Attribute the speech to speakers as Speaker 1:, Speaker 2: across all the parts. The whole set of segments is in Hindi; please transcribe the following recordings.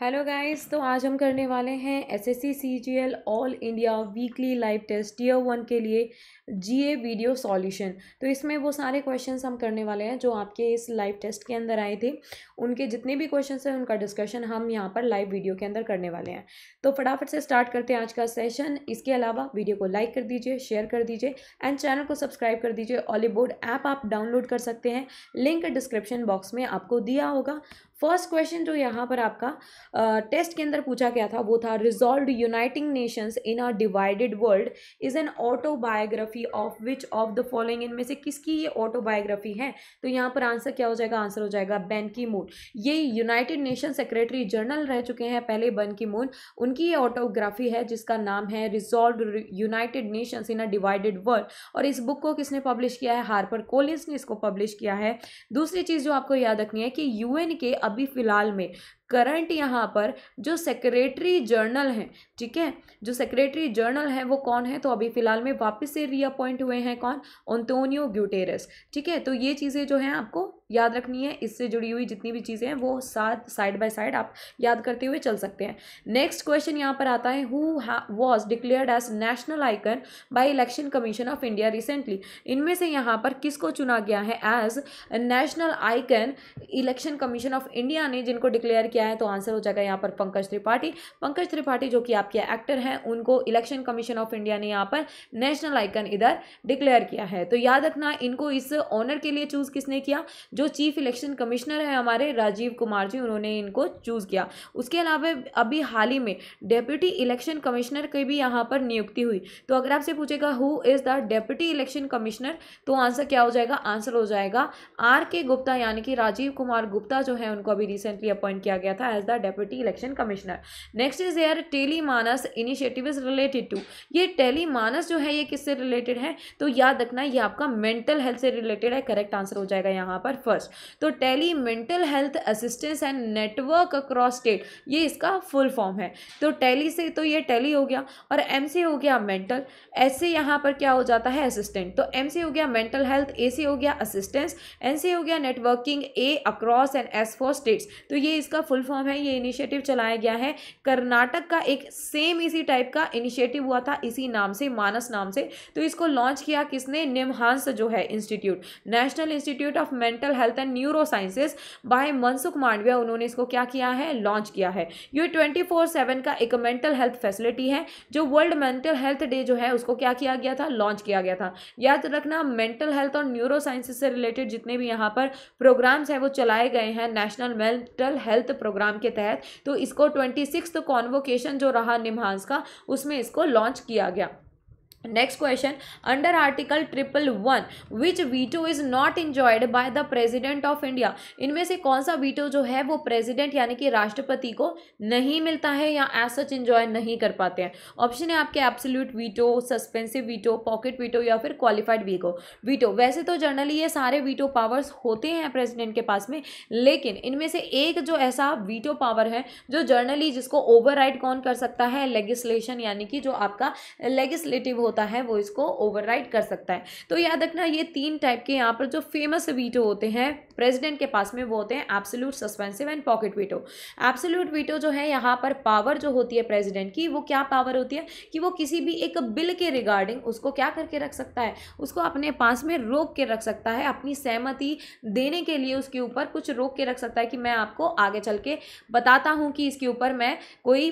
Speaker 1: हेलो गाइस तो आज हम करने वाले हैं SSC CGL all India weekly live test year one के लिए जीए वीडियो सॉल्यूशन तो इसमें वो सारे क्वेश्चंस हम करने वाले हैं जो आपके इस लाइव टेस्ट के अंदर आए थे उनके जितने भी क्वेश्चंस हैं उनका डिस्कशन हम यहाँ पर लाइव वीडियो के अंदर करने वाले हैं तो फटाफट से स्टार्ट करते हैं आज का सेशन इसके अलावा वीडियो को लाइक कर दीजिए शेयर कर दीजिए एंड चैनल को सब्सक्राइब कर दीजिए ऑलीबोर्ड ऐप आप डाउनलोड कर सकते हैं लिंक डिस्क्रिप्शन बॉक्स में आपको दिया होगा फर्स्ट क्वेश्चन जो तो यहाँ पर आपका टेस्ट के अंदर पूछा गया था वो था resolve uniting nations in a divided world is an autobiography of which of the following इनमें से किसकी ये ऑटोबायोग्राफी है तो यहाँ पर आंसर क्या हो जाएगा आंसर हो जाएगा बैन की मून ये यूनाइटेड नेशन सेक्रेटरी जनरल रह चुके हैं पहले बन की मून उनकी ये ऑटोग्राफी है जिसका नाम है resolve united nations in a divided world और इस बुक को किसने पब्लिश किया है हार्पर कोलिंस ने इसको पब्लिश किया है दूसरी चीज़ जो आपको याद रखनी है कि यू के अभी फ़िलहाल में करंट यहाँ पर जो सेक्रेटरी जर्नल हैं ठीक है जो सेक्रेटरी जर्नल हैं वो कौन है तो अभी फ़िलहाल में वापस से रीअपॉइंट हुए हैं कौन ओंतोनियो ग्यूटेरस ठीक है तो ये चीज़ें जो हैं आपको याद रखनी है इससे जुड़ी हुई जितनी भी चीज़ें हैं वो साथ साइड बाय साइड आप याद करते हुए चल सकते हैं नेक्स्ट क्वेश्चन यहाँ पर आता है who was declared as national icon by election commission of India recently इनमें से यहाँ पर किसको चुना गया है as national icon election commission of India ने जिनको डिक्लेयर किया है तो आंसर हो जाएगा यहाँ पर पंकज त्रिपाठी पंकज त्रिपाठी जो कि आपके एक्टर हैं उनको इलेक्शन कमीशन ऑफ इंडिया ने यहाँ पर नेशनल आइकन इधर डिक्लेयर किया है तो याद रखना इनको इस ऑनर के लिए चूज़ किसने किया जो चीफ इलेक्शन कमिश्नर है हमारे राजीव कुमार जी उन्होंने इनको चूज़ किया उसके अलावा अभी हाल ही में डेप्यूटी इलेक्शन कमिश्नर की भी यहाँ पर नियुक्ति हुई तो अगर आपसे पूछेगा who is the deputy election commissioner तो आंसर क्या हो जाएगा आंसर हो जाएगा आर के गुप्ता यानी कि राजीव कुमार गुप्ता जो है उनको अभी रिसेंटली अपॉइंट किया गया गया था as the deputy election commissioner next is air tele Manas initiative is related to ये टेली मानस जो है ये किससे रिलेटेड है तो याद रखना ये आपका मेंटल हेल्थ से रिलेटेड है करेक्ट आंसर हो जाएगा यहाँ पर फर्स्ट तो tele mental health assistance and network across state ये इसका फुल फॉर्म है तो टेली से तो ये टेली हो गया और एम हो गया मेंटल एस से यहाँ पर क्या हो जाता है असिस्टेंट तो एम हो गया मेंटल हेल्थ ए हो गया असिस्टेंस एन हो गया networking A across and S for states तो ये इसका फुल फॉर्म है ये इनिशिएटिव चलाया गया है कर्नाटक का एक सेम इसी टाइप का इनिशिएटिव हुआ था इसी नाम से मानस नाम से तो इसको लॉन्च किया किसने निमहांस जो है institute national institute of mental health and neurosciences by Mansukh Mandaviya उन्होंने इसको क्या किया है लॉन्च किया है ये ट्वेंटी फोर सेवन का एक मेंटल हेल्थ फैसिलिटी है जो वर्ल्ड मेंटल हेल्थ डे जो है उसको क्या किया गया था लॉन्च किया गया था याद रखना मेंटल हेल्थ और न्यूरो साइंसेज से रिलेटेड जितने भी यहाँ पर प्रोग्राम्स हैं वो चलाए गए हैं नेशनल मेंटल हेल्थ प्रोग्राम के तहत तो इसको ट्वेंटी सिक्स कॉन्वोकेशन जो रहा निम्हांस का उसमें इसको लॉन्च किया गया next question under article triple one which veto is not enjoyed by the president of India इनमें से कौन सा वीटो जो है वो प्रेसिडेंट यानी कि राष्ट्रपति को नहीं मिलता है या एज सच इंजॉय नहीं कर पाते हैं ऑप्शन है आपके absolute veto suspensive veto pocket veto या फिर क्वालिफाइड वीको वीटो वैसे तो जनरली ये सारे वीटो पावर्स होते हैं प्रेजिडेंट के पास में लेकिन इनमें से एक जो ऐसा वीटो पावर है जो जनरली जिसको ओवर कौन कर सकता है लेगिस्लेशन यानी कि जो आपका लेगिस्लेटिव होता होता है वो इसको ओवर कर सकता है तो याद रखना ये तीन टाइप के यहाँ पर जो फेमस वीटो होते हैं प्रेसिडेंट के पास में वो होते हैं absolute suspensive and pocket veto absolute veto जो है यहाँ पर पावर जो होती है प्रेसिडेंट की वो क्या पावर होती है कि वो किसी भी एक बिल के रिगार्डिंग उसको क्या करके रख सकता है उसको अपने पास में रोक के रख सकता है अपनी सहमति देने के लिए उसके ऊपर कुछ रोक के रख सकता है कि मैं आपको आगे चल के बताता हूँ कि इसके ऊपर मैं कोई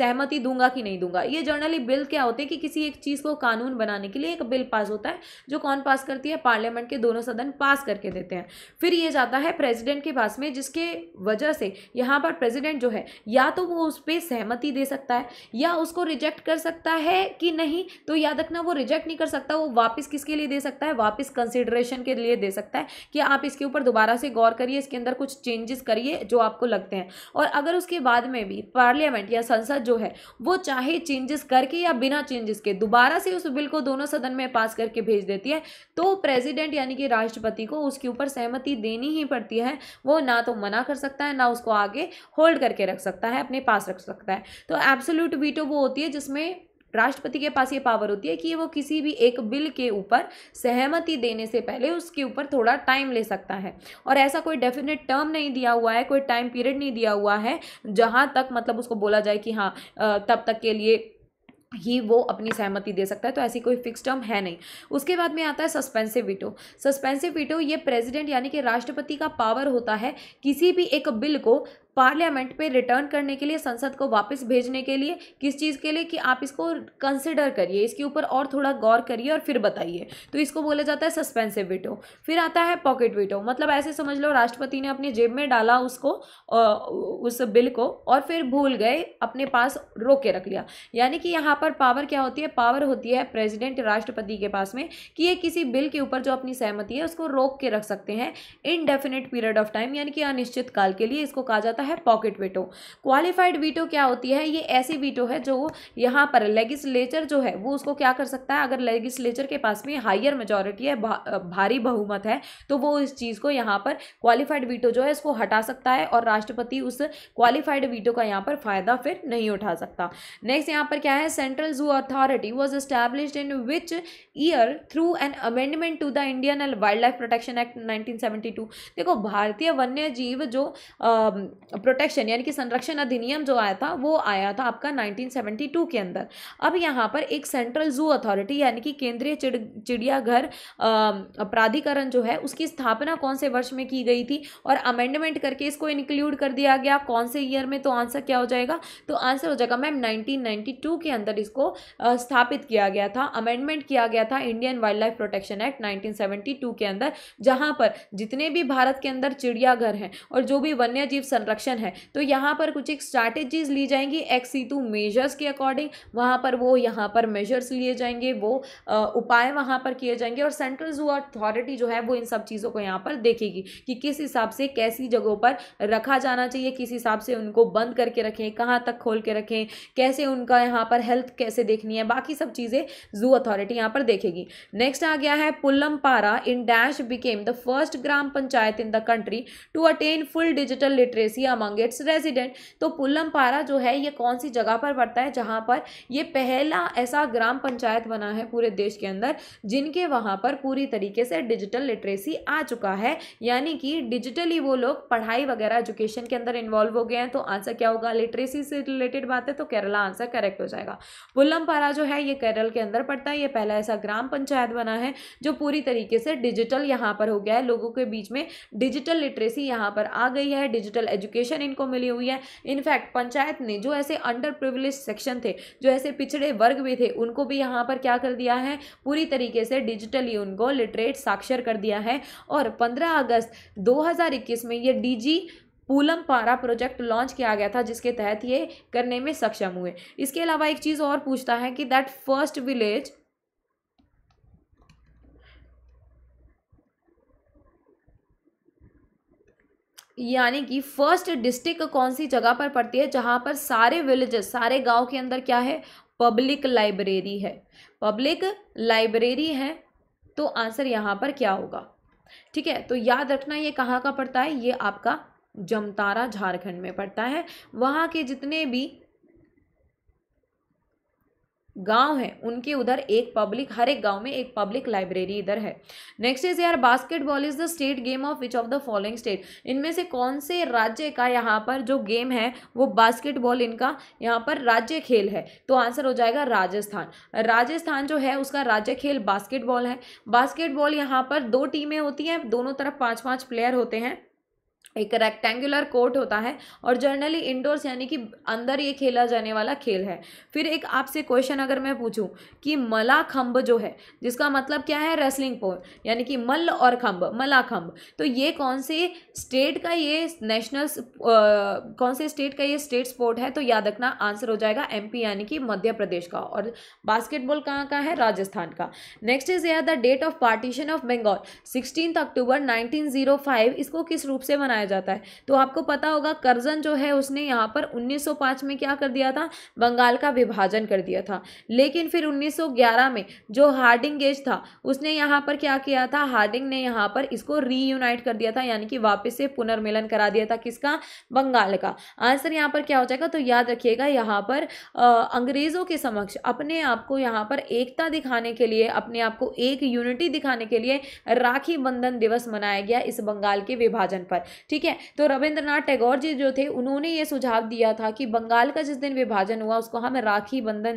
Speaker 1: सहमति दूंगा कि नहीं दूंगा ये जर्नली बिल क्या होते हैं कि किसी एक चीज़ को कानून बनाने के लिए एक बिल पास होता है जो कौन पास करती है पार्लियामेंट के दोनों सदन पास करके देते हैं फिर ये जाता है प्रेसिडेंट के पास में जिसके वजह से यहाँ पर प्रेसिडेंट जो है या तो वो उस पर सहमति दे सकता है या उसको रिजेक्ट कर सकता है कि नहीं तो याद रखना वो रिजेक्ट नहीं कर सकता वो वापस किसके लिए दे सकता है वापस कंसिडरेशन के लिए दे सकता है कि आप इसके ऊपर दोबारा से गौर करिए इसके अंदर कुछ चेंजेस करिए जो आपको लगते हैं और अगर उसके बाद में भी पार्लियामेंट या संसद जो है वो चाहे चेंजेस करके या बिना चेंजेस के दोबारा से उस बिल को दोनों सदन में पास करके भेज देती है तो प्रेसिडेंट यानी कि राष्ट्रपति को उसके ऊपर सहमति सहमति देनी ही पड़ती है वो ना तो मना कर सकता है ना उसको आगे होल्ड करके रख सकता है अपने पास रख सकता है तो एब्सोल्यूट वीटो वो होती है जिसमें राष्ट्रपति के पास ये पावर होती है कि वो किसी भी एक बिल के ऊपर सहमति देने से पहले उसके ऊपर थोड़ा टाइम ले सकता है और ऐसा कोई डेफिनेट टर्म नहीं दिया हुआ है कोई टाइम पीरियड नहीं दिया हुआ है जहाँ तक मतलब उसको बोला जाए कि हाँ तब तक के लिए ही वो अपनी सहमति दे सकता है तो ऐसी कोई फिक्स टर्म है नहीं उसके बाद में आता है सस्पेंसिव वीटो सस्पेंसिव वीटो ये प्रेसिडेंट यानी कि राष्ट्रपति का पावर होता है किसी भी एक बिल को पार्लियामेंट पे रिटर्न करने के लिए संसद को वापस भेजने के लिए किस चीज़ के लिए कि आप इसको कंसिडर करिए इसके ऊपर और थोड़ा गौर करिए और फिर बताइए तो इसको बोला जाता है सस्पेंसिव वीटो फिर आता है पॉकेट वीटो मतलब ऐसे समझ लो राष्ट्रपति ने अपनी जेब में डाला उसको उस बिल को और फिर भूल गए अपने पास रोक के रख लिया यानी कि यहाँ पर पावर क्या होती है पावर होती है प्रेजिडेंट राष्ट्रपति के पास में कि ये किसी बिल के ऊपर जो अपनी सहमति है उसको रोक के रख सकते हैं इनडेफिनेट पीरियड ऑफ टाइम यानी कि अनिश्चित काल के लिए इसको कहा जाता है है पॉकेट वीटो क्वालिफाइड वीटो क्या होती है ये ऐसी वीटो है जो यहाँ पर लेगिस्लेचर जो है वो उसको क्या कर सकता है अगर लेगिस्लेचर के पास में हायर मेजोरिटी है भा, भारी बहुमत है तो वो इस चीज़ को यहाँ पर क्वालिफाइड वीटो जो है इसको हटा सकता है और राष्ट्रपति उस क्वालिफाइड वीटो का यहाँ पर फायदा फिर नहीं उठा सकता नेक्स्ट यहाँ पर क्या है central zoo authority was in which year through an amendment to the Indian wildlife protection act nineteen देखो भारतीय वन्य जीव जो प्रोटेक्शन यानी कि संरक्षण अधिनियम जो आया था वो आया था आपका 1972 के अंदर अब यहाँ पर एक सेंट्रल जू अथॉरिटी यानी कि केंद्रीय चिड़ चिड़ियाघर प्राधिकरण जो है उसकी स्थापना कौन से वर्ष में की गई थी और अमेंडमेंट करके इसको इंक्लूड कर दिया गया कौन से ईयर में तो आंसर क्या हो जाएगा तो आंसर हो जाएगा मैम नाइनटीन के अंदर इसको स्थापित किया गया था अमेंडमेंट किया गया था Indian wildlife protection act nineteen के अंदर जहाँ पर जितने भी भारत के अंदर चिड़ियाघर हैं और जो भी वन्य जीव संरक्षण इंट्रोडक्शन है तो यहाँ पर कुछ एक स्ट्रैटेजीज ली जाएंगी एक्स टू मेजर्स के अकॉर्डिंग वहाँ पर वो यहाँ पर मेजर्स लिए जाएंगे वो उपाय वहाँ पर किए जाएंगे और सेंट्रल जू अथॉरिटी जो है वो इन सब चीज़ों को यहाँ पर देखेगी कि किस हिसाब से कैसी जगहों पर रखा जाना चाहिए किस हिसाब से उनको बंद करके रखें कहाँ तक खोल के रखें कैसे उनका यहाँ पर हेल्थ कैसे देखनी है बाकी सब चीज़ें जू अथॉरिटी यहाँ पर देखेगी नेक्स्ट आ गया है पारा in dash became the first gram panchayat in the country to attain full digital literacy among its resident तो पुल्लमपारा जो है ये कौन सी जगह पर पड़ता है जहाँ पर ये पहला ऐसा ग्राम पंचायत बना है पूरे देश के अंदर जिनके वहाँ पर पूरी तरीके से डिजिटल लिटरेसी आ चुका है यानी कि डिजिटली वो लोग पढ़ाई वगैरह एजुकेशन के अंदर इन्वॉल्व हो गए हैं तो आंसर क्या होगा लिटरेसी से रिलेटेड बात है तो केरला आंसर करेक्ट हो जाएगा पुल्लमपारा जो है ये केरल के अंदर पड़ता है ये पहला ऐसा ग्राम पंचायत बना है जो पूरी तरीके से डिजिटल यहाँ पर हो गया है लोगों के बीच में डिजिटल लिटरेसी यहाँ पर आ गई है डिजिटल एजुकेशन रिकग्निशन इनको मिली हुई है इनफैक्ट पंचायत ने जो ऐसे अंडर प्रिविलेज सेक्शन थे जो ऐसे पिछड़े वर्ग भी थे उनको भी यहाँ पर क्या कर दिया है पूरी तरीके से डिजिटली उनको लिटरेट साक्षर कर दिया है और पंद्रह अगस्त दो में ये डीजी पूलम पारा प्रोजेक्ट लॉन्च किया गया था जिसके तहत ये करने में सक्षम हुए इसके अलावा एक चीज़ और पूछता है कि दैट फर्स्ट विलेज यानी कि फर्स्ट डिस्ट्रिक्ट कौन सी जगह पर पड़ती है जहाँ पर सारे विलेजेस सारे गांव के अंदर क्या है पब्लिक लाइब्रेरी है पब्लिक लाइब्रेरी है तो आंसर यहाँ पर क्या होगा ठीक है तो याद रखना ये कहाँ का पड़ता है ये आपका जमतारा झारखंड में पड़ता है वहाँ के जितने भी गांव है उनके उधर एक पब्लिक हर एक गांव में एक पब्लिक लाइब्रेरी इधर है नेक्स्ट इज यार basketball is the state game of which of the following state इनमें से कौन से राज्य का यहाँ पर जो गेम है वो बास्केटबॉल इनका यहाँ पर राज्य खेल है तो आंसर हो जाएगा राजस्थान राजस्थान जो है उसका राज्य खेल बास्केटबॉल है बास्केटबॉल यहाँ पर दो टीमें होती हैं दोनों तरफ पाँच पाँच प्लेयर होते हैं एक रेक्टेंगुलर कोर्ट होता है और जनरली इंडोर्स यानी कि अंदर ये खेला जाने वाला खेल है फिर एक आपसे क्वेश्चन अगर मैं पूछूं कि मला खम्ब जो है जिसका मतलब क्या है रेसलिंग पोल यानी कि मल्ल और खम्ब मला खम्ब तो ये कौन से स्टेट का ये नेशनल कौन से स्टेट का ये स्टेट स्पोर्ट है तो याद रखना आंसर हो जाएगा एम यानी कि मध्य प्रदेश का और बास्केटबॉल कहाँ का है राजस्थान का नेक्स्ट इज यार the date of partition of Bengal sixteen October nineteen इसको किस रूप से मनाया माना जाता है तो आपको पता होगा करजन जो है उसने यहाँ पर 1905 में क्या कर दिया था बंगाल का विभाजन कर दिया था लेकिन फिर 1911 में जो हार्डिंग गेज था उसने यहाँ पर क्या किया था हार्डिंग ने यहाँ पर इसको रीयूनाइट कर दिया था यानी कि वापस से पुनर्मिलन करा दिया था किसका बंगाल का आंसर यहाँ पर क्या हो जाएगा तो याद रखिएगा यहाँ पर अंग्रेज़ों के समक्ष अपने आप को यहाँ पर एकता दिखाने के लिए अपने आप को एक यूनिटी दिखाने के लिए राखी बंधन दिवस मनाया गया इस बंगाल के विभाजन पर ठीक ठीक है तो रविंद्रनाथ टैगोर जी जो थे उन्होंने ये सुझाव दिया था कि बंगाल का जिस दिन विभाजन हुआ उसको हम राखी बंधन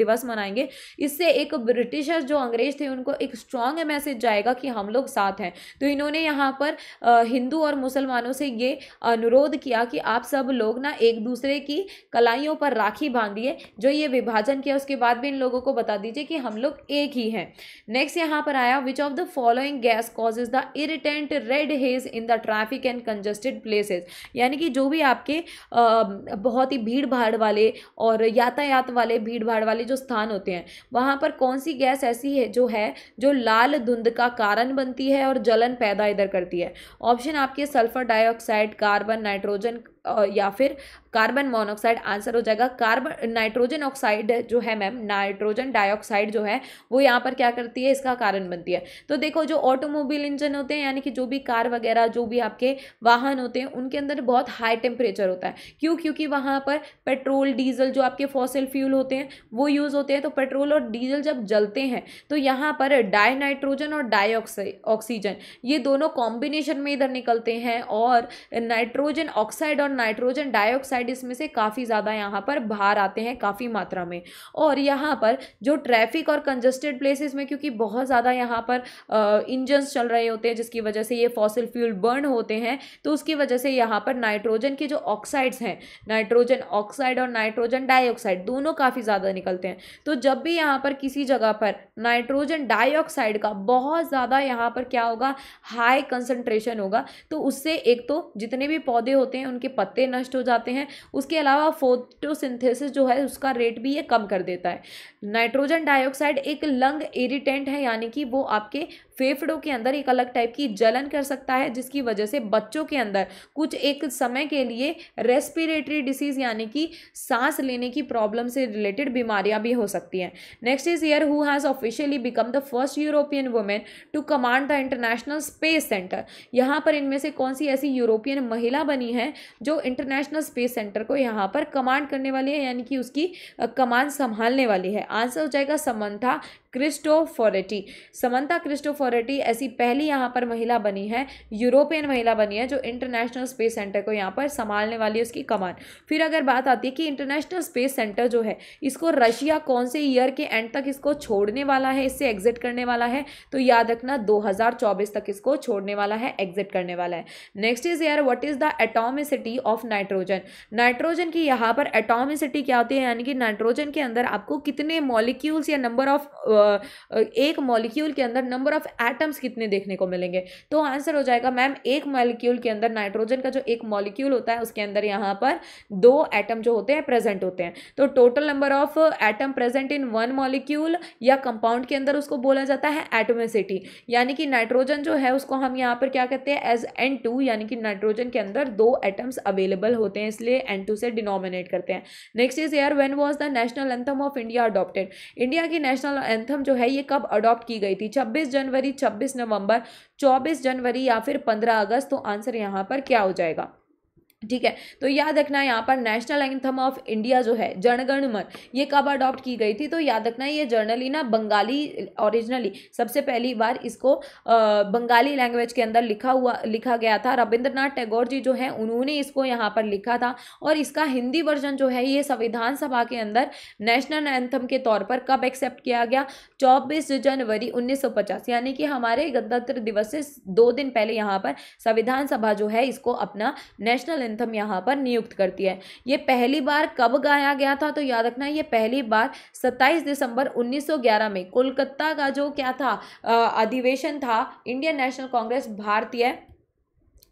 Speaker 1: दिवस मनाएंगे इससे एक ब्रिटिशर जो अंग्रेज थे उनको एक स्ट्रांग मैसेज जाएगा कि हम लोग साथ हैं तो इन्होंने यहाँ पर हिंदू और मुसलमानों से ये अनुरोध किया कि आप सब लोग ना एक दूसरे की कलाइयों पर राखी बांधिए जो ये विभाजन किया उसके बाद भी इन लोगों को बता दीजिए कि हम लोग एक ही हैं नेक्स्ट यहाँ पर आया which of the following gas cause the irritant red haze in the traffic and congested places यानी कि जो भी आपके बहुत ही भीड़ भाड़ वाले और यातायात वाले भीड़ भाड़ वाले जो स्थान होते हैं वहाँ पर कौन सी गैस ऐसी है जो है जो लाल धुंध का कारण बनती है और जलन पैदा इधर करती है ऑप्शन आपके सल्फर डाइऑक्साइड कार्बन नाइट्रोजन या फिर कार्बन मोनऑक्साइड आंसर हो जाएगा कार्बन नाइट्रोजन ऑक्साइड जो है मैम नाइट्रोजन डाइऑक्साइड जो है वो यहाँ पर क्या करती है इसका कारण बनती है तो देखो जो ऑटोमोबाइल इंजन होते हैं यानी कि जो भी कार वगैरह जो भी आपके वाहन होते हैं उनके अंदर बहुत हाई टेम्परेचर होता है क्यों क्योंकि वहाँ पर पेट्रोल डीजल जो आपके फॉसिल फ्यूल होते हैं वो यूज़ होते हैं तो पेट्रोल और डीजल जब जलते हैं तो यहाँ पर डाई नाइट्रोजन और डाई ऑक्सीजन ये दोनों कॉम्बिनेशन में इधर निकलते हैं और नाइट्रोजन ऑक्साइड और नाइट्रोजन डाइऑक्साइड इसमें से काफ़ी ज़्यादा यहाँ पर बाहर आते हैं काफ़ी मात्रा में और यहाँ पर जो ट्रैफिक और कंजस्टेड प्लेसेस में क्योंकि बहुत ज़्यादा यहाँ पर इंजन्स चल रहे होते हैं जिसकी वजह से ये फॉसिल फ्यूल बर्न होते हैं तो उसकी वजह से यहाँ पर नाइट्रोजन के जो ऑक्साइड्स हैं नाइट्रोजन ऑक्साइड और नाइट्रोजन डाइऑक्साइड दोनों काफ़ी ज़्यादा निकलते हैं तो जब भी यहाँ पर किसी जगह पर नाइट्रोजन डाइऑक्साइड का बहुत ज़्यादा यहाँ पर क्या होगा हाई कंसनट्रेशन होगा तो उससे एक तो जितने भी पौधे होते हैं उनके पत्ते पत्ते नष्ट हो जाते हैं उसके अलावा फोटोसिंथेसिस जो है उसका रेट भी ये कम कर देता है नाइट्रोजन डाइऑक्साइड एक लंग इरिटेंट है यानी कि वो आपके फेफड़ों के अंदर एक अलग टाइप की जलन कर सकता है जिसकी वजह से बच्चों के अंदर कुछ एक समय के लिए रेस्पिरेटरी डिसीज़ यानी कि सांस लेने की प्रॉब्लम से रिलेटेड बीमारियां भी हो सकती हैं next is year who has officially become the first European women to command the international space center यहाँ पर इनमें से कौन सी ऐसी यूरोपियन महिला बनी है जो इंटरनेशनल स्पेस सेंटर को यहाँ पर कमांड करने वाली है यानी कि उसकी कमांड संभालने वाली है आंसर हो जाएगा समन्था क्रिस्टोफोरेटी समंता क्रिस्टोफोरेटी ऐसी पहली यहाँ पर महिला बनी है यूरोपियन महिला बनी है जो इंटरनेशनल स्पेस सेंटर को यहाँ पर संभालने वाली है उसकी कमान फिर अगर बात आती है कि इंटरनेशनल स्पेस सेंटर जो है इसको रशिया कौन से ईयर के एंड तक इसको छोड़ने वाला है इससे एग्जिट करने वाला है तो याद रखना दो तक इसको छोड़ने वाला है एग्जिट करने वाला है next is year what is the atomicity of nitrogen nitrogen की यहाँ पर एटोमिसिटी क्या होती है यानी कि नाइट्रोजन के अंदर आपको कितने मॉलिक्यूल्स या नंबर ऑफ एक मॉलिक्यूल के अंदर नंबर ऑफ एटम्स कितने देखने को मिलेंगे तो आंसर हो जाएगा मैम एक मॉलिक्यूल के अंदर नाइट्रोजन का जो एक मॉलिक्यूल होता है उसके अंदर यहाँ पर दो एटम जो होते हैं प्रेजेंट होते हैं तो total number of atom present in one molecule या कंपाउंड के अंदर उसको बोला जाता है एटमिसिटी यानी कि नाइट्रोजन जो है उसको हम यहाँ पर क्या कहते हैं एज एन यानी कि नाइट्रोजन के अंदर दो एटम्स अवेलेबल होते हैं इसलिए एन से डिनोमिनेट करते हैं next is here when was the national anthem of India adopted India की नेशनल एंथम जो है ये कब अडॉप्ट की गई थी छब्बीस जनवरी छब्बीस नवंबर चौबीस जनवरी या फिर पंद्रह अगस्त तो आंसर यहाँ पर क्या हो जाएगा ठीक है तो याद रखना यहाँ पर नेशनल एंथम ऑफ इंडिया जो है जनगण मन ये कब अडॉप्ट की गई थी तो याद रखना ये जर्नली ना बंगाली ओरिजिनली सबसे पहली बार इसको बंगाली लैंग्वेज के अंदर लिखा हुआ लिखा गया था रविंद्रनाथ टैगोर जी जो है उन्होंने इसको यहाँ पर लिखा था और इसका हिंदी वर्जन जो है ये संविधान सभा के अंदर नेशनल एंथम के तौर पर कब एक्सेप्ट किया गया चौबीस जनवरी उन्नीस यानी कि हमारे गणतंत्र दिवस से दो दिन पहले यहाँ पर संविधान सभा जो है इसको अपना नेशनल एंथम यहाँ पर नियुक्त करती है ये पहली बार कब गाया गया था तो याद रखना ये पहली बार 27 दिसंबर 1911 में कोलकाता का जो क्या था अधिवेशन था इंडियन नेशनल कांग्रेस भारतीय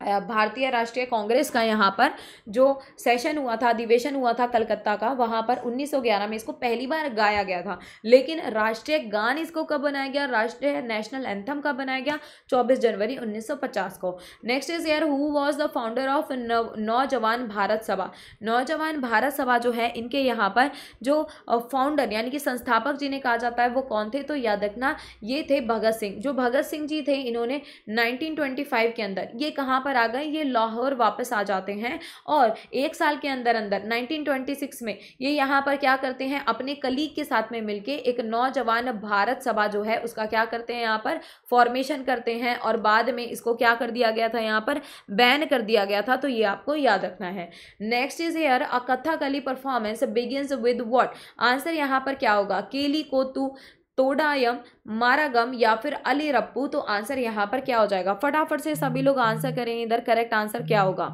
Speaker 1: भारतीय राष्ट्रीय कांग्रेस का यहाँ पर जो सेशन हुआ था अधिवेशन हुआ था कलकत्ता का वहाँ पर 1911 में इसको पहली बार गाया गया था लेकिन राष्ट्रीय गान इसको कब बनाया गया राष्ट्रीय नेशनल एंथम कब बनाया गया 24 जनवरी 1950 को next is year who was the founder of Naujawan Bharat सभा नौजवान भारत सभा जो है इनके यहाँ पर जो फाउंडर यानी कि संस्थापक जिन्हें कहा जाता है वो कौन थे तो याद रखना ये थे भगत सिंह जो भगत सिंह जी थे इन्होंने नाइनटीन के अंदर ये कहाँ पर आ गए ये लाहौर वापस आ जाते हैं और एक साल के अंदर अंदर 1926 में ये यहाँ पर क्या करते हैं अपने कलीग के साथ में मिलके एक नौजवान भारत सभा जो है उसका क्या करते हैं यहाँ पर फॉर्मेशन करते हैं और बाद में इसको क्या कर दिया गया था यहाँ पर बैन कर दिया गया था तो ये आपको याद रखना है next is here a Kathakali performance begins with what answer यहाँ पर क्या होगा केली कोतु तोडायम मारागम या फिर अली रप्पू तो आंसर यहाँ पर क्या हो जाएगा फटाफट से सभी लोग आंसर करेंगे इधर करेक्ट आंसर क्या होगा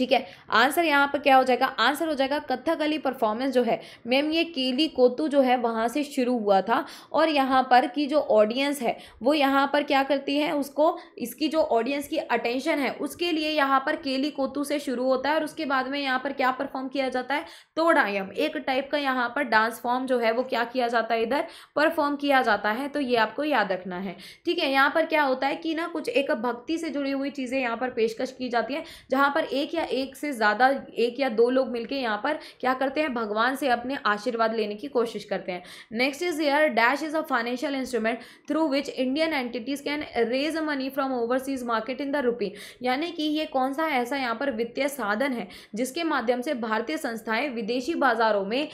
Speaker 1: ठीक है आंसर यहाँ पर क्या हो जाएगा आंसर हो जाएगा अली परफॉर्मेंस जो है मैम ये केली कोतु जो है वहाँ से शुरू हुआ था और यहाँ पर की जो ऑडियंस है वो यहाँ पर क्या करती है उसको इसकी जो ऑडियंस की अटेंशन है उसके लिए यहाँ पर केली कोतू से शुरू होता है और उसके बाद में यहाँ पर क्या परफॉर्म किया जाता है तोड़ायम एक टाइप का यहाँ पर डांस फॉर्म जो है वो क्या किया जाता है इधर परफॉर्म किया जाता है तो ये आपको याद रखना है ठीक है यहाँ पर क्या होता है कि ना कुछ एक भक्ति से जुड़ी हुई चीज़ें यहाँ पर पेशकश की जाती है जहाँ पर एक या एक से ज़्यादा एक या दो लोग मिलके यहाँ पर क्या करते हैं भगवान से अपने आशीर्वाद लेने की कोशिश करते हैं next is here dash is a financial instrument through which Indian entities can raise money from overseas market in the rupee यानी कि ये कौन सा ऐसा यहाँ पर वित्तीय साधन है जिसके माध्यम से भारतीय संस्थाएं विदेशी बाजारों में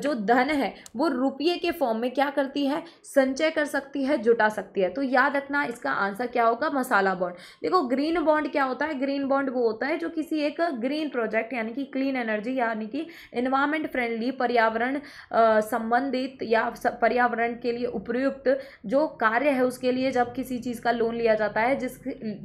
Speaker 1: जो धन है वो रुपये के फॉर्म में क्या करती है संचय कर सकती है जुटा सकती है तो याद रखना इसका आंसर क्या होगा मसाला बॉन्ड देखो ग्रीन बॉन्ड क्या होता है ग्रीन बॉन्ड वो होता है जो किसी एक एक ग्रीन प्रोजेक्ट यानी कि क्लीन एनर्जी यानी कि इन्वायरमेंट फ्रेंडली पर्यावरण संबंधित या पर्यावरण के लिए उपयुक्त जो कार्य है उसके लिए जब किसी चीज़ का लोन लिया जाता है जिस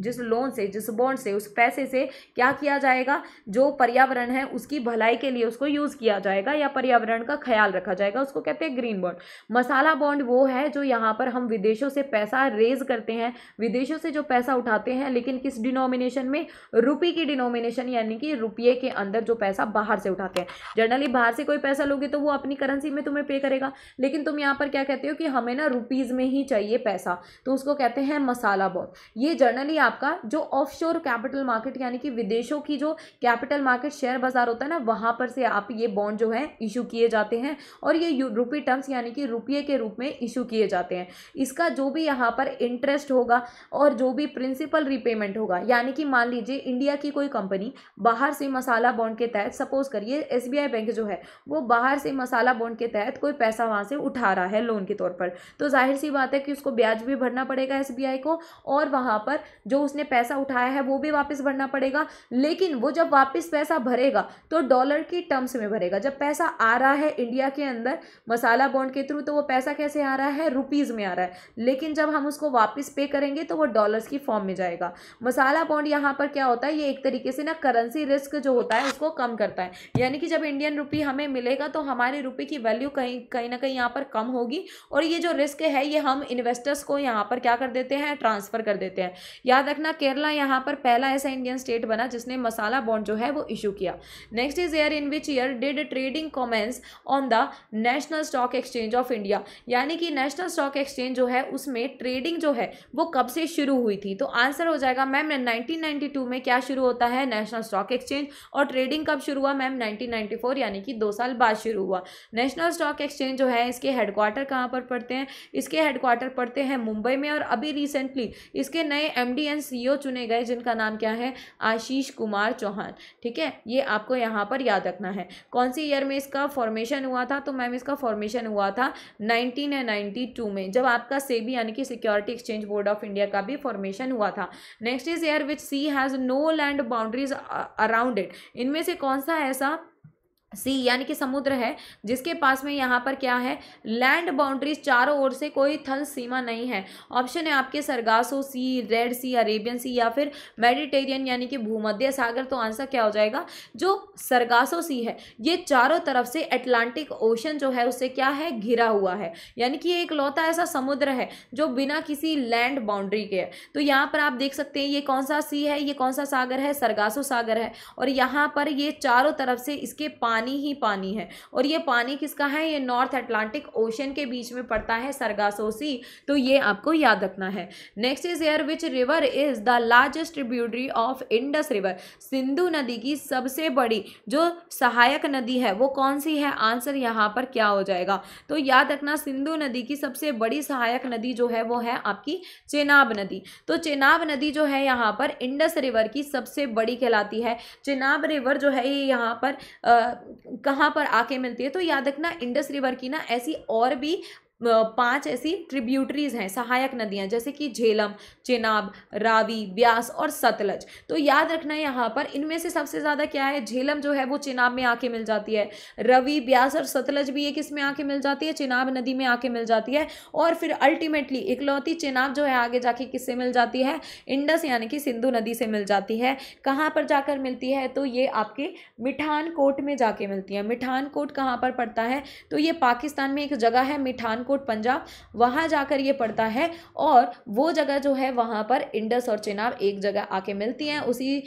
Speaker 1: जिस लोन से जिस बॉन्ड से उस पैसे से क्या किया जाएगा जो पर्यावरण है उसकी भलाई के लिए उसको यूज़ किया जाएगा या पर्यावरण का ख्याल रखा जाएगा उसको कहते हैं ग्रीन बॉन्ड मसाला बॉन्ड वो है जो यहाँ पर हम विदेशों से पैसा रेज करते हैं विदेशों से जो पैसा उठाते हैं लेकिन किस डिनोमिनेशन में रुपी की डिनोमिनेशन यानी कि रुपये के अंदर जो पैसा बाहर से उठाते हैं जनरली बाहर से कोई पैसा लोगे तो वो अपनी करेंसी में तुम्हें पे करेगा लेकिन तुम यहाँ पर क्या कहते हो कि हमें ना रुपीज़ में ही चाहिए पैसा तो उसको कहते हैं मसाला बॉन्ड ये जनरली आपका जो ऑफ कैपिटल मार्केट यानी कि विदेशों की जो कैपिटल मार्केट शेयर बाजार होता है ना वहाँ पर से आप ये बॉन्ड जो है इशू किए जाते हैं और ये रुपी टर्म्स यानी कि रुपये के रूप में इशू किए जाते हैं इसका जो भी यहाँ पर इंटरेस्ट होगा और जो भी प्रिंसिपल रिपेमेंट होगा यानी कि मान लीजिए इंडिया की कोई कंपनी बाहर से मसाला बॉन्ड के तहत सपोज करिए एस बैंक जो है वो बाहर से मसाला बॉन्ड के तहत कोई पैसा वहाँ से उठा रहा है लोन के तौर पर तो जाहिर सी बात है कि उसको ब्याज भी भरना पड़ेगा एस को और वहाँ पर जो उसने पैसा उठाया है वो भी वापस भरना पड़ेगा लेकिन वो जब वापस पैसा भरेगा तो डॉलर की टर्म्स में भरेगा जब पैसा आ रहा है इंडिया के अंदर मसाला बॉन्ड के थ्रू तो वो पैसा कैसे आ रहा है रुपीज़ में आ रहा है लेकिन जब हम उसको वापस पे करेंगे तो वो डॉलर्स की फॉर्म में जाएगा मसाला बॉन्ड यहाँ पर क्या होता है ये एक तरीके से ना कर करेंसी रिस्क जो होता है उसको कम करता है यानी कि जब इंडियन रुपी हमें मिलेगा तो हमारे रुपये की वैल्यू कहीं कहीं ना कहीं यहाँ पर कम होगी और ये जो रिस्क है ये हम इन्वेस्टर्स को यहाँ पर क्या कर देते हैं ट्रांसफ़र कर देते हैं याद रखना केरला यहाँ पर पहला ऐसा इंडियन स्टेट बना जिसने मसाला बॉन्ड जो है वो इशू किया next is here in which year did trading commence on the national stock exchange of India यानी कि नेशनल स्टॉक एक्सचेंज जो है उसमें ट्रेडिंग जो है वो कब से शुरू हुई थी तो आंसर हो जाएगा मैम नाइनटीन में क्या शुरू होता है नेशनल नेशनल स्टॉक एक्सचेंज और ट्रेडिंग कब शुरू हुआ मैम 1994 यानी कि दो साल बाद शुरू हुआ नेशनल स्टॉक एक्सचेंज जो है इसके हेडक्वार्टर कहाँ पर पड़ते हैं इसके हेडक्वार्टर पड़ते हैं मुंबई में और अभी रिसेंटली इसके नए M D and C O चुने गए जिनका नाम क्या है आशीष कुमार चौहान ठीक है ये आपको यहाँ पर याद रखना है कौन सी ईयर में इसका फॉर्मेशन हुआ था तो मैम इसका फॉर्मेशन हुआ था नाइनटीन एंड नाइन्टी टू में जब आपका सेबी यानी कि security exchange board of India का भी फॉर्मेशन हुआ था next is here which sea has no land boundaries around it इनमें से कौन सा ऐसा सी यानी कि समुद्र है जिसके पास में यहाँ पर क्या है लैंड बाउंड्रीज चारों ओर से कोई थल सीमा नहीं है ऑप्शन है आपके Sargasso sea red sea Arabian sea या फिर मेडिटेरियन यानी कि भूमध्य सागर तो आंसर क्या हो जाएगा जो सरगासो सी है ये चारों तरफ से अटलांटिक ओशन जो है उससे क्या है घिरा हुआ है यानी कि ये एक लौता ऐसा समुद्र है जो बिना किसी लैंड बाउंड्री के है तो यहाँ पर आप देख सकते हैं ये कौन सा सी है ये कौन सा सागर है सरगासो सागर है और यहाँ पर ये चारों तरफ से इसके पानी पानी ही पानी है और ये पानी किसका है ये नॉर्थ अटलांटिक ओशन के बीच में पड़ता है सरगासोसी तो ये आपको याद रखना है next is here which river is the largest tributary of Indus river Sindhu नदी की सबसे बड़ी जो सहायक नदी है वो कौन सी है आंसर यहाँ पर क्या हो जाएगा तो याद रखना सिंधु नदी की सबसे बड़ी सहायक नदी जो है वो है आपकी चेनाब नदी तो चेनाब नदी जो है यहाँ पर इंडस रिवर की सबसे बड़ी कहलाती है चेनाब रिवर जो है ये यहाँ पर कहाँ पर आके मिलती है तो याद रखना इंडस रिवर की ना ऐसी और भी पांच ऐसी ट्रिब्यूटरीज हैं सहायक नदियां जैसे कि झेलम चेनाब रावी ब्यास और सतलज तो याद रखना है यहाँ पर इनमें से सबसे ज़्यादा क्या है झेलम जो है वो चेनाब में आके मिल जाती है रवि ब्यास और सतलज भी ये किस में आके मिल जाती है चेनाब नदी में आके मिल जाती है और फिर अल्टीमेटली इकलौती चेनाब जो है आगे जाके किससे मिल जाती है इंडस यानी कि सिंधु नदी से मिल जाती है कहाँ पर जाकर मिलती है तो ये आपके मिठानकोट में जाके मिलती है मिठानकोट कहाँ पर पड़ता है तो ये पाकिस्तान में एक जगह है मिठानकोट पठानकोट पंजाब वहाँ जाकर ये पड़ता है और वो जगह जो है वहाँ पर इंडस और चेनाब एक जगह आके मिलती हैं उसी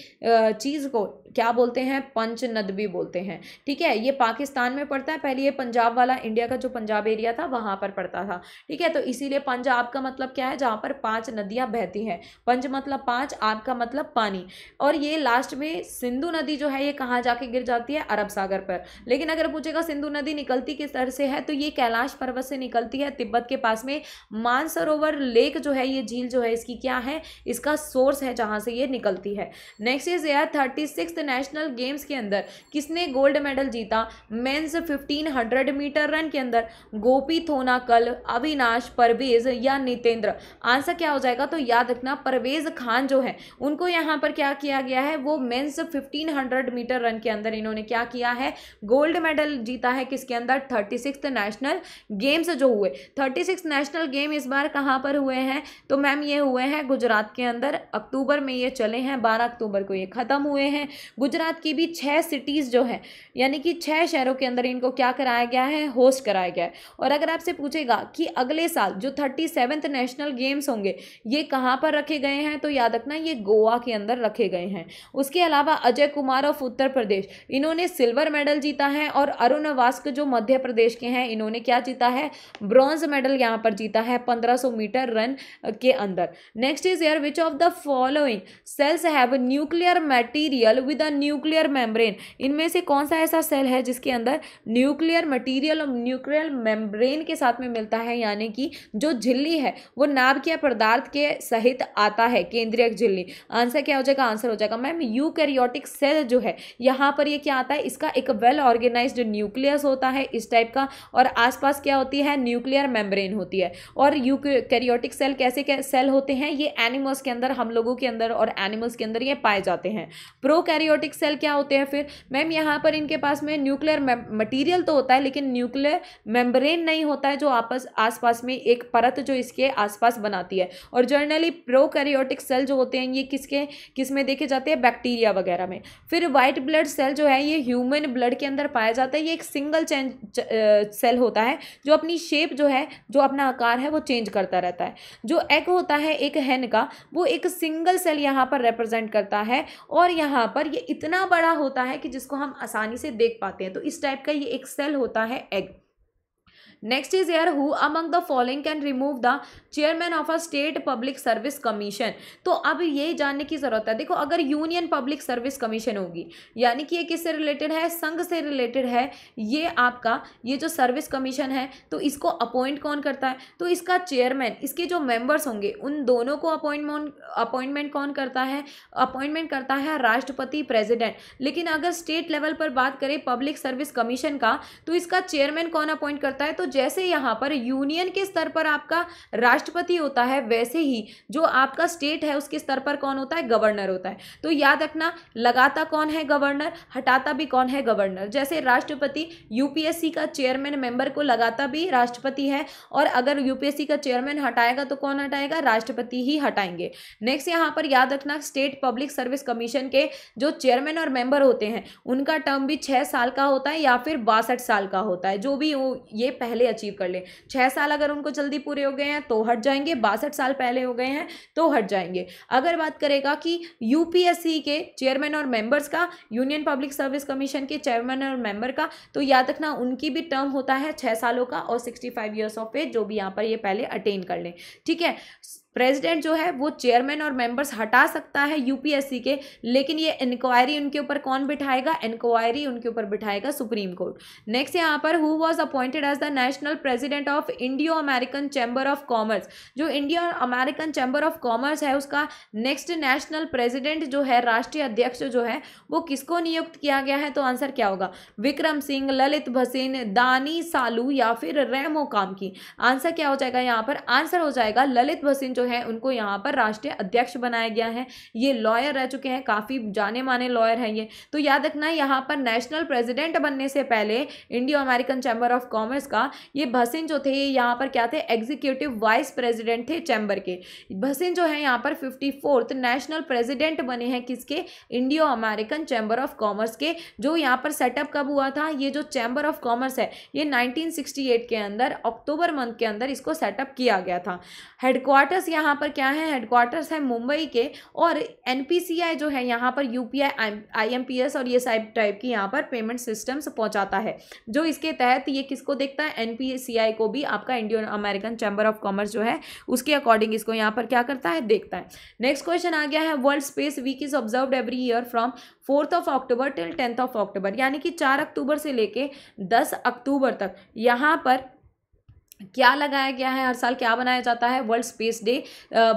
Speaker 1: चीज़ को क्या बोलते हैं पंच नदवी बोलते हैं ठीक है ये पाकिस्तान में पड़ता है पहले ये पंजाब वाला इंडिया का जो पंजाब एरिया था वहाँ पर पड़ता था ठीक है तो इसीलिए पंजाब का मतलब क्या है जहाँ पर पाँच नदियाँ बहती हैं पंच मतलब पाँच आब का मतलब पानी और ये लास्ट में सिंधु नदी जो है ये कहाँ जाके गिर जाती है अरब सागर पर लेकिन अगर पूछेगा सिंधु नदी निकलती किस तरह से है तो ये कैलाश पर्वत से निकलती है तिब्बत के पास में मानसरोवर लेक जो है ये झील जो है इसकी क्या है इसका सोर्स है जहाँ से ये निकलती है next is here thirty six international games के अंदर किसने गोल्ड मेडल जीता मेंस 1500 मीटर रन के अंदर गोपी थोनाकल अविनाश परवेज या नितेंद्र आंसर क्या हो जाएगा तो याद रखना परवेज खान जो है उनको यहाँ पर क्या किया गया है वो मेन्स फिफ्टीन मीटर रन के अंदर इन्होंने क्या किया है गोल्ड मेडल जीता है किसके अंदर थर्टी नेशनल गेम्स जो हुए थर्टी नेशनल गेम इस बार कहाँ पर हुए हैं तो मैम ये हुए हैं गुजरात के अंदर अक्टूबर में ये चले हैं 12 अक्टूबर को ये ख़त्म हुए हैं गुजरात की भी छः सिटीज़ जो है यानी कि छः शहरों के अंदर इनको क्या कराया गया है होस्ट कराया गया है और अगर आपसे पूछेगा कि अगले साल जो थर्टी सेवन्थ नेशनल गेम्स होंगे ये कहाँ पर रखे गए हैं तो याद रखना ये गोवा के अंदर रखे गए हैं उसके अलावा अजय कुमार ऑफ उत्तर प्रदेश इन्होंने सिल्वर मेडल जीता है और अरुण वास्क जो मध्य प्रदेश के हैं इन्होंने क्या जीता है ब्रॉन्ज मेडल यहाँ पर जीता है सौ मीटर रन के अंदर next is here which of the following cells have nuclear material with nuclear membrane इनमें से कौन सा ऐसा सेल है जिसके अंदर न्यूक्लियर मटीरियल और न्यूक्लियर मेम्ब्रेन के साथ में मिलता है यानी कि जो झिल्ली है वो नाभिकीय पदार्थ के सहित आता है केंद्रीय झिल्ली आंसर क्या हो जाएगा आंसर हो जाएगा मैम यूकैरियोटिक सेल जो है यहाँ पर ये क्या आता है इसका एक वेल ऑर्गेनाइज न्यूक्लियस होता है इस टाइप का और आसपास क्या होती है न्यूक्लियर मेम्ब्रेन होती है और यूकैरियोटिक सेल कैसे सेल होते हैं ये एनिमल्स के अंदर हम लोगों के अंदर और एनिमल्स के अंदर ये पाए जाते हैं प्रो प्रोकैरियोटिक सेल क्या होते हैं फिर मैम यहाँ पर इनके पास में न्यूक्लियर मटेरियल तो होता है लेकिन न्यूक्लियर मेम्ब्रेन नहीं होता है जो आपस आसपास में एक परत जो इसके आसपास बनाती है और जनरली प्रोकैरियोटिक सेल जो होते हैं ये किसके किस में देखे जाते हैं बैक्टीरिया वगैरह में फिर वाइट ब्लड सेल जो है ये ह्यूमन ब्लड के अंदर पाया जाता है ये एक सिंगल चेंज सेल होता है जो अपनी शेप जो है जो अपना आकार है वो चेंज करता रहता है जो एग होता है एक हैन का वो एक सिंगल सेल यहाँ पर रिप्रेजेंट करता है और यहाँ पर ये इतना बड़ा होता है कि जिसको हम आसानी से देख पाते हैं तो इस टाइप का ये एक सेल होता है egg next is here who among the following can remove the chairman of a state public service commission तो अब ये जानने की जरूरत है देखो अगर यूनियन पब्लिक सर्विस कमीशन होगी यानी कि ये किससे रिलेटेड है संघ से रिलेटेड है ये आपका ये जो सर्विस कमीशन है तो इसको अपॉइंट कौन करता है तो इसका चेयरमैन इसके जो मेंबर्स होंगे उन दोनों को अपॉइंटमेंट अपॉइंटमेंट कौन करता है अपॉइंटमेंट करता है राष्ट्रपति प्रेजिडेंट लेकिन अगर स्टेट लेवल पर बात करें पब्लिक सर्विस कमीशन का तो इसका चेयरमैन कौन अपॉइंट करता है तो जैसे यहाँ पर यूनियन के स्तर पर आपका राष्ट्रपति होता है वैसे ही जो आपका स्टेट है उसके स्तर पर कौन होता है गवर्नर होता है तो याद रखना लगाता कौन है गवर्नर हटाता भी कौन है गवर्नर जैसे राष्ट्रपति यूपीएससी का चेयरमैन मेंबर को लगाता भी राष्ट्रपति है और अगर यूपीएससी का चेयरमैन हटाएगा तो कौन हटाएगा राष्ट्रपति ही हटाएंगे नेक्स्ट यहाँ पर याद रखना स्टेट पब्लिक सर्विस कमीशन के जो चेयरमैन और मेंबर होते हैं उनका टर्म भी छः साल का होता है या फिर बासठ साल का होता है जो भी ये पहले जल्दी अचीव कर लें छः साल अगर उनको जल्दी पूरे हो गए हैं तो हट जाएंगे बासठ साल पहले हो गए हैं तो हट जाएंगे अगर बात करेगा कि यूपीएससी के चेयरमैन और मेंबर्स का यूनियन पब्लिक सर्विस कमीशन के चेयरमैन और मेंबर का तो याद रखना उनकी भी टर्म होता है छः सालों का और सिक्सटी फाइव ऑफ एज जो भी यहाँ पर ये पहले अटेन कर लें ठीक है प्रेसिडेंट जो है वो चेयरमैन और मेंबर्स हटा सकता है यूपीएससी के लेकिन ये इंक्वायरी उनके ऊपर कौन बिठाएगा इंक्वायरी उनके ऊपर बिठाएगा सुप्रीम कोर्ट नेक्स्ट यहाँ पर who was appointed as the national president of Indo American chamber of commerce जो Indo American chamber of commerce है उसका नेक्स्ट नेशनल प्रेजिडेंट जो है राष्ट्रीय अध्यक्ष जो है वो किसको नियुक्त किया गया है तो आंसर क्या होगा विक्रम सिंह ललित भसीन दानी सालू या फिर रेमो काम की आंसर क्या हो जाएगा यहाँ पर आंसर हो जाएगा ललित भसीन जो है उनको यहाँ पर राष्ट्रीय अध्यक्ष बनाया गया है ये लॉयर रह चुके हैं काफ़ी जाने माने लॉयर हैं ये तो याद रखना यहाँ पर नेशनल प्रेसिडेंट बनने से पहले Indo American chamber of commerce का ये भसिन जो थे ये यहाँ पर क्या थे एग्जीक्यूटिव वाइस प्रेजिडेंट थे चैम्बर के भसिन जो है यहाँ पर फिफ्टी नेशनल प्रेजिडेंट बने हैं किसके Indo American chamber of commerce के जो यहाँ पर सेटअप कब हुआ था ये जो चैम्बर ऑफ कॉमर्स है ये 1968 के अंदर अक्टूबर मंथ के अंदर इसको सेटअप किया गया था हेडक्वार्टर्स यहाँ पर क्या है हेडक्वार्टर्स है मुंबई के और एन जो है यहाँ पर यू पी और ये साइब टाइप की यहाँ पर पेमेंट सिस्टम्स पहुँचाता है जो इसके तहत ये किसको देखता है एन को भी आपका Indian American chamber of commerce जो है उसके अकॉर्डिंग इसको यहाँ पर क्या करता है देखता है नेक्स्ट क्वेश्चन आ गया है world space week is observe every year from fourth of October till tenth of October यानी कि चार अक्टूबर से लेके दस अक्टूबर तक यहाँ पर क्या लगाया गया है हर साल क्या मनाया जाता है वर्ल्ड स्पेस डे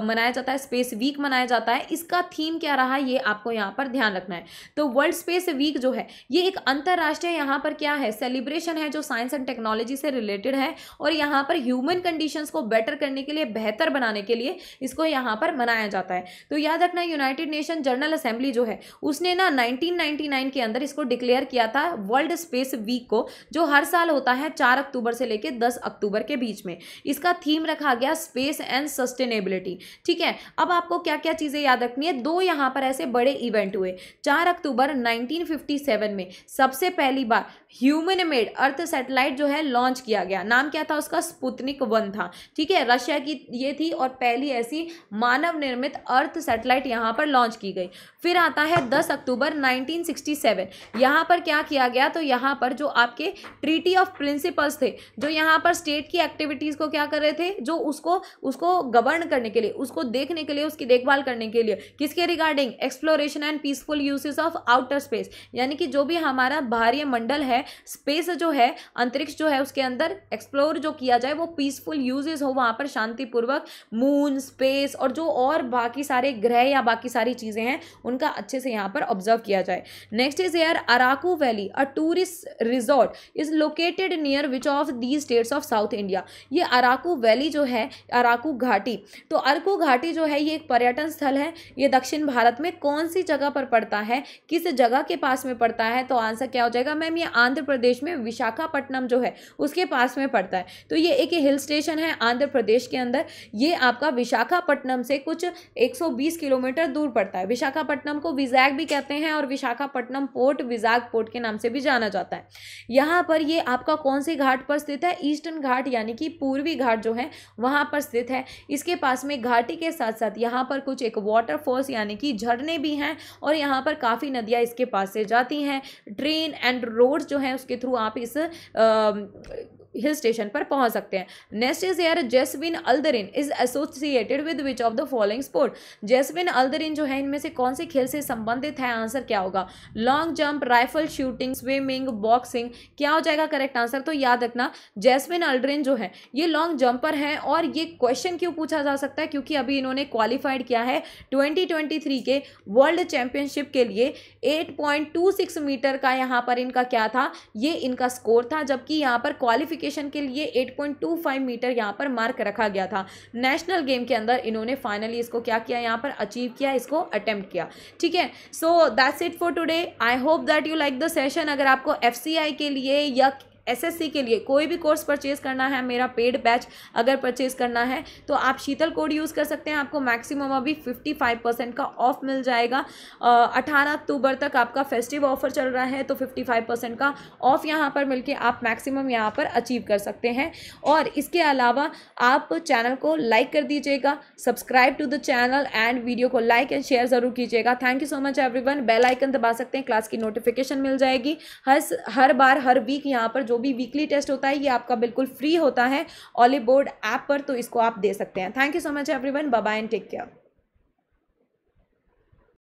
Speaker 1: मनाया जाता है स्पेस वीक मनाया जाता है इसका थीम क्या रहा ये आपको यहाँ पर ध्यान रखना है तो वर्ल्ड स्पेस वीक जो है ये एक अंतर्राष्ट्रीय यहाँ पर क्या है सेलिब्रेशन है जो साइंस एंड टेक्नोलॉजी से रिलेटेड है और यहाँ पर ह्यूमन कंडीशन को बेटर करने के लिए बेहतर बनाने के लिए इसको यहाँ पर मनाया जाता है तो याद रखना यूनाइटेड नेशन जनरल असेंबली जो है उसने ना नाइनटीन के अंदर इसको डिक्लेयर किया था वर्ल्ड स्पेस वीक को जो हर साल होता है चार अक्टूबर से लेकर दस अक्टूबर के बीच में इसका थीम रखा गया स्पेस एंड सस्टेनेबिलिटी ठीक है अब आपको क्या क्या चीज़ें याद रखनी है दो यहाँ पर ऐसे बड़े इवेंट हुए चार अक्टूबर 1957 में सबसे पहली बार ह्यूमन मेड अर्थ सैटेलाइट जो है लॉन्च किया गया नाम क्या था उसका स्पुतनिक वन था ठीक है रशिया की ये थी और पहली ऐसी मानव निर्मित अर्थ सैटेलाइट यहाँ पर लॉन्च की गई फिर आता है दस अक्टूबर 1967 यहाँ पर क्या किया गया तो यहाँ पर जो आपके ट्रीटी ऑफ प्रिंसिपल्स थे जो यहाँ पर स्टेट की एक्टिविटीज़ को क्या कर रहे थे जो उसको उसको गवर्न करने के लिए उसको देखने के लिए उसकी देखभाल करने के लिए किसके regarding exploration and peaceful usage of outer space यानी कि जो भी हमारा भार्य मंडल है है स्पेस जो है अंतरिक्ष जो है उसके अंदर एक्सप्लोर जो किया जाए वो पीसफुल यूजेस हो वहाँ पर शांतिपूर्वक मून स्पेस और जो और बाकी सारे ग्रह या बाकी सारी चीज़ें हैं उनका अच्छे से यहाँ पर ऑब्जर्व किया जाए next is here Araku valley a tourist resort is located near which of the states of south India ये अराकू वैली जो है अराकू घाटी तो अरकू घाटी जो है ये एक पर्यटन स्थल है ये दक्षिण भारत में कौन सी जगह पर पड़ता है किस जगह के पास में पड़ता है तो आंसर क्या हो जाएगा मैम ये आंध्र प्रदेश में विशाखापट्टनम जो है उसके पास में पड़ता है तो ये एक हिल स्टेशन है आंध्र प्रदेश के अंदर ये आपका विशाखापट्टनम से कुछ 120 किलोमीटर दूर पड़ता है विशाखापट्टनम को विजैग भी कहते हैं और विशाखापट्टनम पोर्ट विजाग पोर्ट के नाम से भी जाना जाता है यहाँ पर ये आपका कौन से घाट पर स्थित है ईस्टर्न घाट यानी कि पूर्वी घाट जो है वहाँ पर स्थित है इसके पास में घाटी के साथ साथ यहाँ पर कुछ एक वाटरफॉल्स यानी कि झरने भी हैं और यहाँ पर काफ़ी नदियाँ इसके पास से जाती हैं ट्रेन एंड रोड जो हैं है उसके थ्रू आप इस हिल स्टेशन पर पहुंच सकते हैं next is here Jeswin Aldrin is associated with which of the following sport Jeswin Aldrin जो है इनमें से कौन से खेल से संबंधित है आंसर क्या होगा long jump rifle shooting swimming boxing क्या हो जाएगा करेक्ट आंसर तो याद रखना जेसविन अल्ड्रिन जो है ये लॉन्ग जंपर है और ये क्वेश्चन क्यों पूछा जा सकता है क्योंकि अभी इन्होंने क्वालिफाइड किया है ट्वेंटी के वर्ल्ड चैंपियनशिप के लिए एट मीटर का यहाँ पर इनका क्या था ये इनका स्कोर था जबकि यहाँ पर क्वालिफिक क्वालिफिकेशन के लिए 8.25 मीटर यहाँ पर मार्क रखा गया था नेशनल गेम के अंदर इन्होंने फाइनली इसको क्या किया यहाँ पर अचीव किया इसको अटैम्प्ट किया ठीक है so that's it for today I hope that you like the session अगर आपको एफ के लिए या एसएससी के लिए कोई भी कोर्स परचेज करना है मेरा पेड बैच अगर परचेज करना है तो आप शीतल कोड यूज़ कर सकते हैं आपको मैक्सिमम अभी फिफ्टी फाइव परसेंट का ऑफ मिल जाएगा अठारह अक्टूबर तक आपका फेस्टिव ऑफर चल रहा है तो फिफ्टी फाइव परसेंट का ऑफ यहाँ पर मिलके आप मैक्सिमम यहाँ पर अचीव कर सकते हैं और इसके अलावा आप चैनल को लाइक कर दीजिएगा subscribe to the channel and video को लाइक एंड शेयर ज़रूर कीजिएगा thank you so much every bell icon दबा सकते हैं क्लास की नोटिफिकेशन मिल जाएगी हर हर बार हर वीक यहाँ पर जो भी वीकली टेस्ट होता है ये आपका बिल्कुल फ्री होता है ऑलिव बोर्ड ऐप पर तो इसको आप दे सकते हैं thank you so much everyone bye and take care